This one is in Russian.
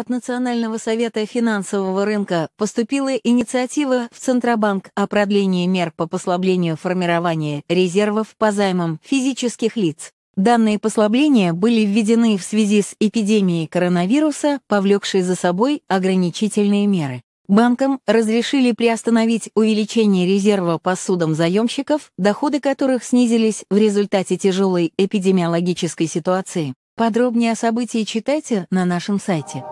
от Национального совета финансового рынка поступила инициатива в Центробанк о продлении мер по послаблению формирования резервов по займам физических лиц. Данные послабления были введены в связи с эпидемией коронавируса, повлекшей за собой ограничительные меры. Банкам разрешили приостановить увеличение резерва по судам заемщиков, доходы которых снизились в результате тяжелой эпидемиологической ситуации. Подробнее о событии читайте на нашем сайте.